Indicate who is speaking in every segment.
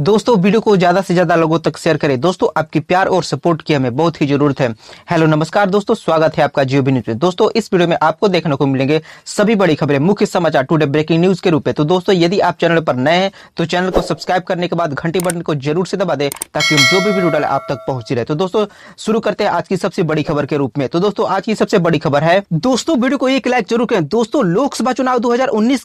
Speaker 1: दोस्तों वीडियो को ज्यादा से ज्यादा लोगों तक शेयर करें दोस्तों आपकी प्यार और सपोर्ट की हमें बहुत ही जरूरत है हेलो नमस्कार दोस्तों स्वागत है आपका जियो न्यूज में दोस्तों इस वीडियो में आपको देखने को मिलेंगे सभी बड़ी खबरें मुख्य समाचार टुडे ब्रेकिंग न्यूज के रूप में तो दोस्तों यदि आप चैनल पर नए हैं तो चैनल को सब्सक्राइब करने के बाद घंटी बटन को जरूर से दबा दे ताकि हम जो भी वीडियो डाले आप तक पहुंची रहे तो दोस्तों शुरू करते हैं आज की सबसे बड़ी खबर के रूप में तो दोस्तों आज की सबसे बड़ी खबर है दोस्तों वीडियो को एक लाइक जरूर करें दोस्तों लोकसभा चुनाव दो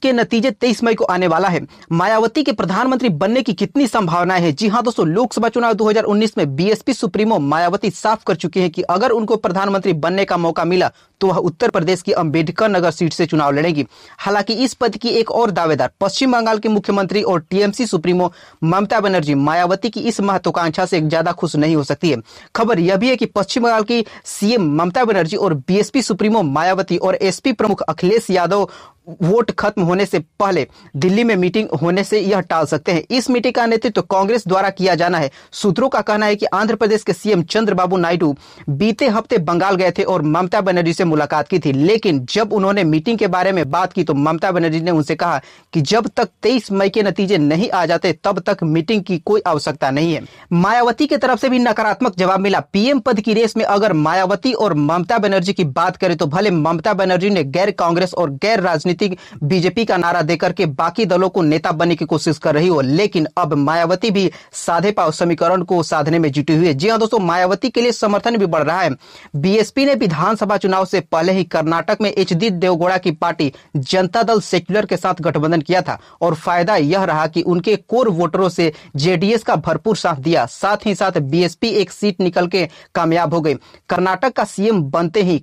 Speaker 1: के नतीजे तेईस मई को आने वाला है मायावती के प्रधानमंत्री बनने की कितनी संभावनाएं हैं जी हाँ दोस्तों लोकसभा चुनाव 2019 में बीएसपी सुप्रीमो मायावती साफ कर चुकी है कि अगर उनको प्रधानमंत्री बनने का मौका मिला तो वह उत्तर प्रदेश की अंबेडकर नगर सीट से चुनाव लड़ेंगी हालांकि इस पद की एक और दावेदार पश्चिम बंगाल के मुख्यमंत्री और टीएमसी सुप्रीमो ममता बनर्जी मायावती की इस महत्वाकांक्षा से ज्यादा खुश नहीं हो सकती है खबर यह भी है कि पश्चिम बंगाल की सीएम ममता बनर्जी और बीएसपी सुप्रीमो मायावती और एसपी प्रमुख अखिलेश यादव वोट खत्म होने से पहले दिल्ली में मीटिंग होने से यह टाल सकते हैं इस मीटिंग का नेतृत्व तो कांग्रेस द्वारा किया जाना है सूत्रों का कहना है कि आंध्र प्रदेश के सीएम चंद्रबाबू नायडू बीते हफ्ते बंगाल गए थे और ममता बनर्जी से मुलाकात की थी लेकिन जब उन्होंने मीटिंग के बारे में बात की तो ममता बनर्जी ने उनसे कहा कि जब तक तेईस मई के नतीजे नहीं आ जाते तब तक मीटिंग की कोई आवश्यकता नहीं है मायावती की तरफ से भी नकारात्मक जवाब मिला पीएम पद की रेस में अगर मायावती और ममता बनर्जी की बात करें तो भले ममता बनर्जी ने गैर कांग्रेस और गैर राजनीति समिति बीजेपी का नारा देकर के बाकी दलों को नेता बनने की कोशिश कर रही हो लेकिन अब मायावती भी साधे पाव समीकरण को साधने में जुटी हुई है जी हाँ दोस्तों मायावती के लिए समर्थन भी बढ़ रहा है बीएसपी ने विधानसभा चुनाव से पहले ही कर्नाटक में एच डी देवगौड़ा की पार्टी जनता दल सेक्युलर के साथ गठबंधन किया था और फायदा यह रहा कि उनके कोर वोटरों से जेडीएस का भरपूर साथ दिया साथ ही साथ बीएसपी एक सीट निकल के कामयाब हो गई कर्नाटक का सीएम बनते ही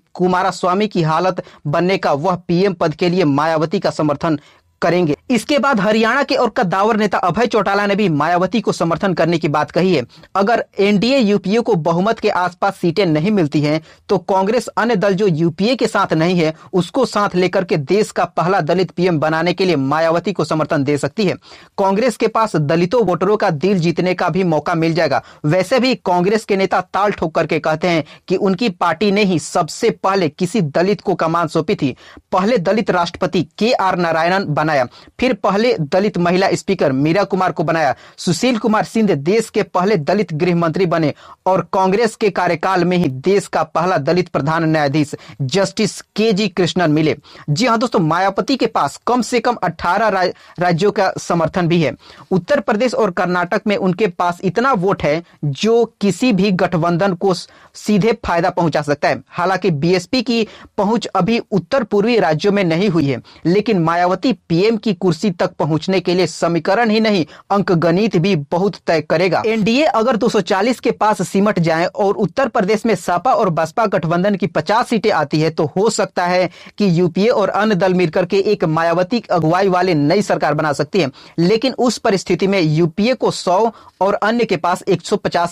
Speaker 1: स्वामी की हालत बनने का वह पीएम पद के लिए मायावती का समर्थन करेंगे इसके बाद हरियाणा के और कद्दावर नेता अभय चौटाला ने भी मायावती को समर्थन करने की बात कही है अगर एनडीए यूपीए को बहुमत के आसपास सीटें नहीं मिलती हैं तो कांग्रेस अन्य दल जो यूपीए के साथ नहीं है उसको साथ लेकर के देश का पहला दलित पीएम बनाने के लिए मायावती को समर्थन दे सकती है कांग्रेस के पास दलितों वोटरों का दिल जीतने का भी मौका मिल जाएगा वैसे भी कांग्रेस के नेता ताल ठोक करके कहते हैं कि उनकी पार्टी ने ही सबसे पहले किसी दलित को कमान सौंपी थी पहले दलित राष्ट्रपति के आर नारायणन बनाए बनाया फिर पहले दलित महिला स्पीकर मीरा कुमार को बनाया सुशील कुमार सिंह देश के पहले दलित गृह मंत्री बने और कांग्रेस के कार्यकाल में ही देश का पहला दलित प्रधान न्यायाधीश जस्टिस के जी कृष्णन मिले जी हाँ दोस्तों मायावती के पास कम से कम अठारह राज्यों का समर्थन भी है उत्तर प्रदेश और कर्नाटक में उनके पास इतना वोट है जो किसी भी गठबंधन को सीधे फायदा पहुंचा सकता है हालांकि बीएसपी की पहुंच अभी उत्तर पूर्वी राज्यों में नहीं हुई है लेकिन मायावती पीएम की कुर्सी तक पहुंचने के लिए समीकरण ही नहीं अंक गणित भी बहुत तय करेगा एनडीए अगर 240 के पास सिमट जाए और उत्तर प्रदेश में सपा और बसपा गठबंधन की 50 सीटें आती है तो हो सकता है कि यूपीए और अन्य दल मिलकर के एक मायावती अगुवाई वाले नई सरकार बना सकती है लेकिन उस परिस्थिति में यूपीए को सौ और अन्य के पास एक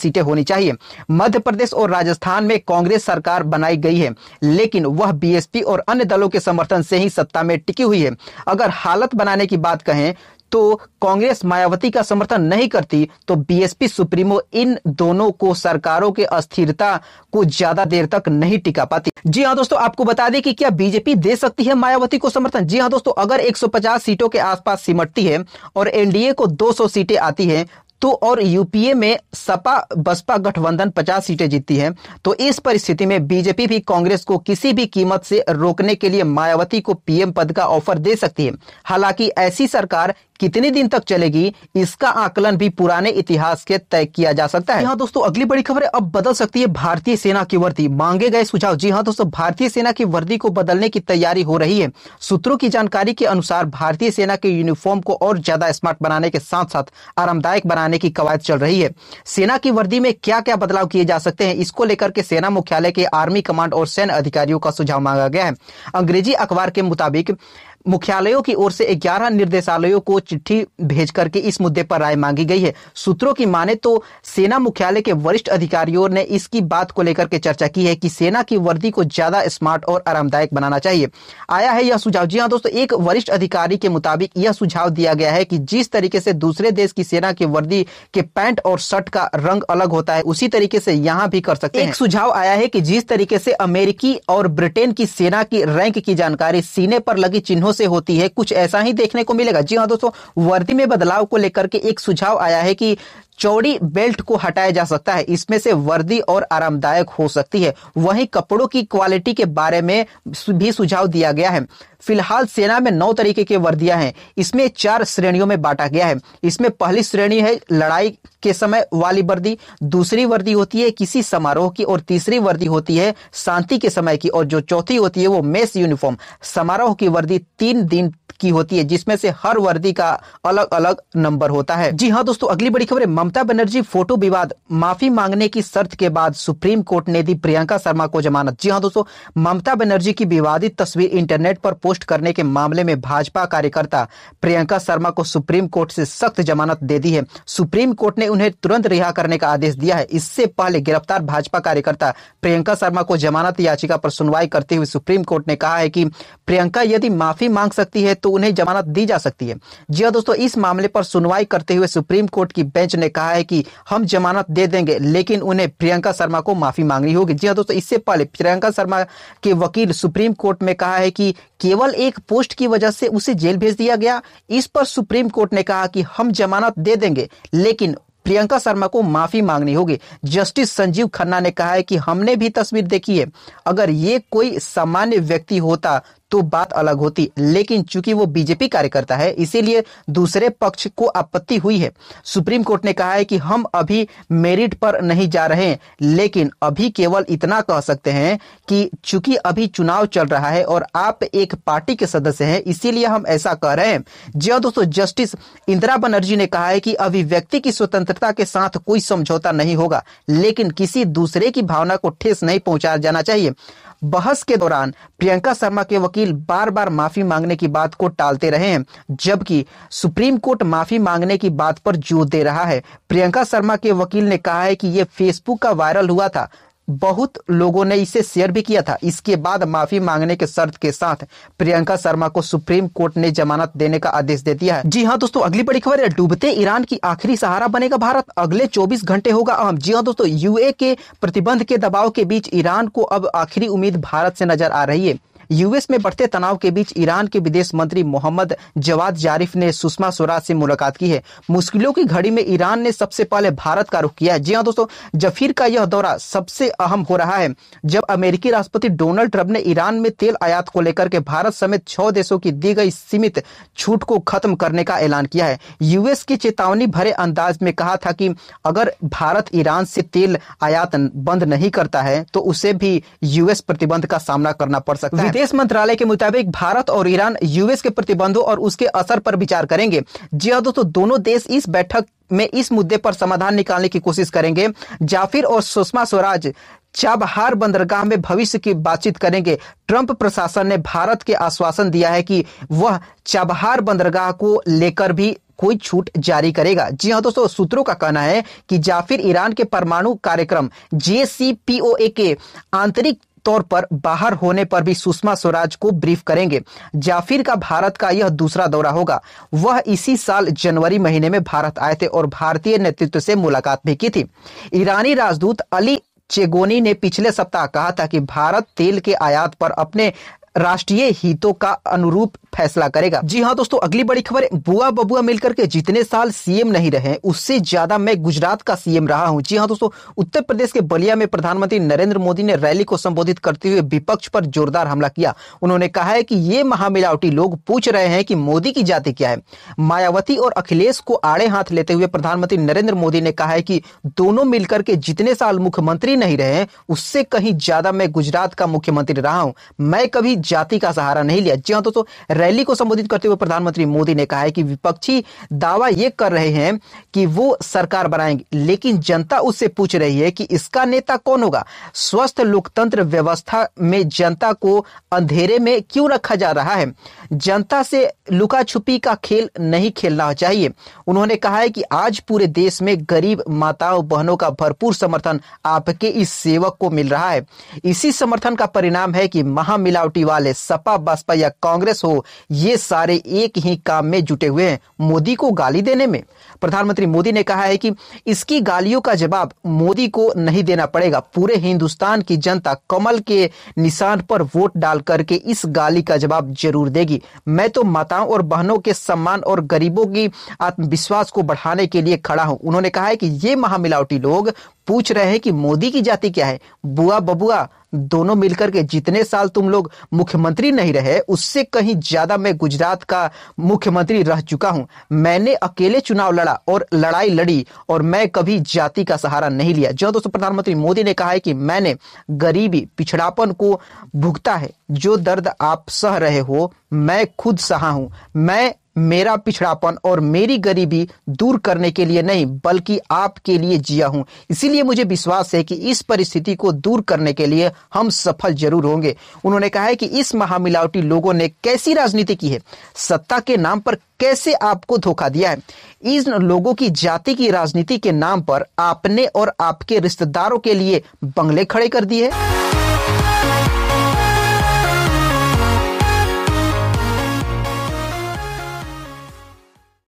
Speaker 1: सीटें होनी चाहिए मध्य प्रदेश और राजस्थान में कांग्रेस सरकार बनाई गई है लेकिन वह बीएसपी और अन्य दलों के समर्थन से ही सत्ता में टिकी हुई है अगर हालत बनाने की बात कहें तो कांग्रेस मायावती का समर्थन नहीं करती तो बीएसपी सुप्रीमो इन दोनों को सरकारों के अस्थिरता को ज्यादा देर तक नहीं टिका पाती जी हाँ दोस्तों आपको बता दें कि क्या बीजेपी दे सकती है मायावती को समर्थन जी हाँ दोस्तों अगर 150 सीटों के आसपास सिमटती है और एनडीए को 200 सीटें आती है तो और यूपीए में सपा बसपा गठबंधन 50 सीटें जीतती है तो इस परिस्थिति में बीजेपी भी कांग्रेस को किसी भी कीमत से रोकने के लिए मायावती को पीएम पद का ऑफर दे सकती है हालांकि ऐसी सरकार कितने दिन तक चलेगी इसका आकलन भी पुराने इतिहास के तय किया जा सकता है यहाँ दोस्तों अगली बड़ी खबर अब बदल सकती है भारतीय सेना की वर्दी मांगे गए सुझाव जी हाँ दोस्तों भारतीय सेना की वर्दी को बदलने की तैयारी हो रही है सूत्रों की जानकारी के अनुसार भारतीय सेना के यूनिफॉर्म को और ज्यादा स्मार्ट बनाने के साथ साथ आरामदायक बनाने की कवायद चल रही है सेना की वर्दी में क्या क्या बदलाव किए जा सकते हैं इसको लेकर के सेना मुख्यालय के आर्मी कमांड और सैन्य अधिकारियों का सुझाव मांगा गया है अंग्रेजी अखबार के मुताबिक मुख्यालयों की ओर से 11 निर्देशालयों को चिट्ठी भेज करके इस मुद्दे पर राय मांगी गई है सूत्रों की माने तो सेना मुख्यालय के वरिष्ठ अधिकारियों ने इसकी बात को लेकर के चर्चा की है कि सेना की वर्दी को ज्यादा स्मार्ट और आरामदायक बनाना चाहिए आया है यह सुझाव जी हाँ दोस्तों एक वरिष्ठ अधिकारी के मुताबिक यह सुझाव दिया गया है कि जिस तरीके से दूसरे देश की सेना की वर्दी के पैंट और शर्ट का रंग अलग होता है उसी तरीके से यहाँ भी कर सकते हैं सुझाव आया है कि जिस तरीके से अमेरिकी और ब्रिटेन की सेना की रैंक की जानकारी सीने पर लगी चिन्हों कारणों से होती है कुछ ऐसा ही देखने को मिलेगा जी हाँ दोस्तों वर्दी में बदलाव को लेकर के एक सुझाव आया है कि चौड़ी बेल्ट को हटाया जा सकता है इसमें से वर्दी और आरामदायक हो सकती है वहीं कपड़ों की क्वालिटी के बारे में भी सुझाव दिया गया है फिलहाल सेना में नौ तरीके की वर्दियां हैं इसमें चार श्रेणियों में बांटा गया है इसमें पहली श्रेणी है लड़ाई के समय वाली वर्दी दूसरी वर्दी होती है किसी समारोह की और तीसरी वर्दी होती है शांति के समय की और जो चौथी होती है वो मेस यूनिफॉर्म समारोह की वर्दी तीन दिन की होती है जिसमें से हर वर्दी का अलग अलग नंबर होता है जी हाँ दोस्तों अगली बड़ी खबर है ममता बनर्जी फोटो विवाद माफी मांगने की शर्त के बाद सुप्रीम कोर्ट ने दी प्रियंका शर्मा को जमानत जी हाँ दोस्तों ममता बनर्जी की विवादित तस्वीर इंटरनेट पर पोस्ट करने के मामले में भाजपा कार्यकर्ता प्रियंका शर्मा को सुप्रीम कोर्ट से सख्त जमानत दे दी है सुप्रीम कोर्ट ने उन्हें तुरंत रिहा करने का आदेश दिया है इससे पहले गिरफ्तार भाजपा कार्यकर्ता प्रियंका शर्मा को जमानत याचिका पर सुनवाई करते हुए सुप्रीम कोर्ट ने कहा है कि प्रियंका यदि माफी मांग सकती है तो उन्हें जमानत दी जा सकती है जी हाँ दोस्तों इस मामले पर सुनवाई करते हुए सुप्रीम कोर्ट की बेंच ने कहा है कि हम जमानत दे देंगे लेकिन उन्हें प्रियंका शर्मा को माफी मांगनी होगी जी हाँ दोस्तों इससे पहले प्रियंका शर्मा के वकील सुप्रीम कोर्ट में कहा है कि केवल एक पोस्ट की वजह से उसे जेल भेज दिया गया इस पर सुप्रीम कोर्ट ने कहा कि हम जमानत दे देंगे लेकिन प्रियंका शर्मा को माफी मांगनी होगी जस्टिस संजीव खन्ना ने कहा है कि हमने भी तस्वीर देखी है अगर ये कोई सामान्य व्यक्ति होता तो बात अलग होती लेकिन चूंकि वो बीजेपी कार्यकर्ता है इसीलिए दूसरे पक्ष को आपत्ति हुई है सुप्रीम कोर्ट ने कहा है कि हम अभी मेरिट पर नहीं जा रहे लेकिन अभी केवल इतना कह सकते हैं कि चूंकि अभी चुनाव चल रहा है और आप एक पार्टी के सदस्य हैं इसीलिए हम ऐसा कह रहे हैं जी हाँ दोस्तों जस्टिस इंदिरा बनर्जी ने कहा है कि अभिव्यक्ति की स्वतंत्रता के साथ कोई समझौता नहीं होगा लेकिन किसी दूसरे की भावना को ठेस नहीं पहुंचा जाना चाहिए बहस के दौरान प्रियंका शर्मा के वकील वकील बार बार माफी मांगने की बात को टालते रहे हैं जबकि सुप्रीम कोर्ट माफी मांगने की बात पर जोर दे रहा है प्रियंका शर्मा के वकील ने कहा है कि ये फेसबुक का वायरल हुआ था बहुत लोगों ने इसे शेयर भी किया था इसके बाद माफी मांगने के शर्त के साथ प्रियंका शर्मा को सुप्रीम कोर्ट ने जमानत देने का आदेश दे दिया है जी हाँ दोस्तों अगली बड़ी खबर है डूबते ईरान की आखिरी सहारा बनेगा भारत अगले 24 घंटे होगा अहम जी हाँ दोस्तों यूए के प्रतिबंध के दबाव के बीच ईरान को अब आखिरी उम्मीद भारत से नजर आ रही है यूएस में बढ़ते तनाव के बीच ईरान के विदेश मंत्री मोहम्मद जवाद जारिफ ने सुषमा स्वराज से मुलाकात की है मुश्किलों की घड़ी में ईरान ने सबसे पहले भारत का रुख किया है जी हाँ दोस्तों जफीर का यह दौरा सबसे अहम हो रहा है जब अमेरिकी राष्ट्रपति डोनाल्ड ट्रंप ने ईरान में तेल आयात को लेकर के भारत समेत छह देशों की दी गई सीमित छूट को खत्म करने का ऐलान किया है यूएस की चेतावनी भरे अंदाज में कहा था कि अगर भारत ईरान से तेल आयात बंद नहीं करता है तो उसे भी यूएस प्रतिबंध का सामना करना पड़ सकता है विदेश मंत्रालय के मुताबिक भारत और ईरान यूएस के प्रतिबंधों और उसके असर पर विचार करेंगे जी हाँ दोस्तों दोनों देश इस बैठक में इस मुद्दे पर समाधान निकालने की कोशिश करेंगे जाफिर और सुषमा स्वराज चाबहार बंदरगाह में भविष्य की बातचीत करेंगे ट्रंप प्रशासन ने भारत के आश्वासन दिया है कि वह चाबहार बंदरगाह को लेकर भी कोई छूट जारी करेगा जी हाँ दोस्तों सूत्रों का कहना है कि जाफिर ईरान के परमाणु कार्यक्रम जे के आंतरिक तौर पर बाहर होने पर भी सुषमा स्वराज को ब्रीफ करेंगे जाफिर का भारत का यह दूसरा दौरा होगा वह इसी साल जनवरी महीने में भारत आए थे और भारतीय नेतृत्व से मुलाकात भी की थी ईरानी राजदूत अली चेगोनी ने पिछले सप्ताह कहा था कि भारत तेल के आयात पर अपने राष्ट्रीय हितों का अनुरूप फैसला करेगा जी हाँ दोस्तों अगली बड़ी खबर बुआ बबुआ मिलकर के जितने साल सीएम नहीं रहे उससे ज्यादा मैं गुजरात का सीएम रहा हूँ जी हाँ दोस्तों उत्तर प्रदेश के बलिया में प्रधानमंत्री नरेंद्र मोदी ने रैली को संबोधित करते हुए विपक्ष पर जोरदार हमला किया उन्होंने कहा है कि ये महामिलावटी लोग पूछ रहे हैं कि मोदी की जाति क्या है मायावती और अखिलेश को आड़े हाथ लेते हुए प्रधानमंत्री नरेंद्र मोदी ने कहा है कि दोनों मिलकर के जितने साल मुख्यमंत्री नहीं रहे उससे कहीं ज्यादा मैं गुजरात का मुख्यमंत्री रहा हूं मैं कभी जाति का सहारा नहीं लिया जी हाँ दोस्तों रैली को संबोधित करते हुए प्रधानमंत्री मोदी ने कहा है कि विपक्षी दावा ये कर रहे हैं कि वो सरकार बनाएंगे लेकिन जनता उससे पूछ रही है कि इसका नेता कौन होगा स्वस्थ लोकतंत्र व्यवस्था में जनता को अंधेरे में क्यों रखा जा रहा है जनता से लुका छुपी का खेल नहीं खेलना चाहिए उन्होंने कहा है कि आज पूरे देश में गरीब माताओं बहनों का भरपूर समर्थन आपके इस सेवक को मिल रहा है इसी समर्थन का परिणाम है कि महामिलावटी वाले सपा बसपा या कांग्रेस हो ये सारे एक ही काम में जुटे हुए हैं मोदी को गाली देने में प्रधानमंत्री मोदी ने कहा है कि इसकी गालियों का जवाब मोदी को नहीं देना पड़ेगा पूरे हिंदुस्तान की जनता कमल के निशान पर वोट डाल करके इस गाली का जवाब जरूर देगी मैं तो माताओं और बहनों के सम्मान और गरीबों की आत्मविश्वास को बढ़ाने के लिए खड़ा हूं उन्होंने कहा है कि ये महामिलावटी लोग पूछ रहे हैं कि मोदी की जाति क्या है बुआ बबुआ दोनों मिलकर के जितने साल तुम लोग मुख्यमंत्री नहीं रहे उससे कहीं ज्यादा मैं गुजरात का मुख्यमंत्री रह चुका हूं मैंने अकेले चुनाव लड़ा और लड़ाई लड़ी और मैं कभी जाति का सहारा नहीं लिया जो दोस्तों प्रधानमंत्री मोदी ने कहा है कि मैंने गरीबी पिछड़ापन को भुगता है जो दर्द आप सह रहे हो मैं खुद सहा हूं मैं मेरा पिछड़ापन और मेरी गरीबी दूर करने के लिए नहीं बल्कि आपके लिए जिया हूं इसीलिए मुझे विश्वास है कि इस परिस्थिति को दूर करने के लिए हम सफल जरूर होंगे उन्होंने कहा है कि इस महामिलावटी लोगों ने कैसी राजनीति की है सत्ता के नाम पर कैसे आपको धोखा दिया है इन लोगों की जाति की राजनीति के नाम पर आपने और आपके रिश्तेदारों के लिए बंगले खड़े कर दिए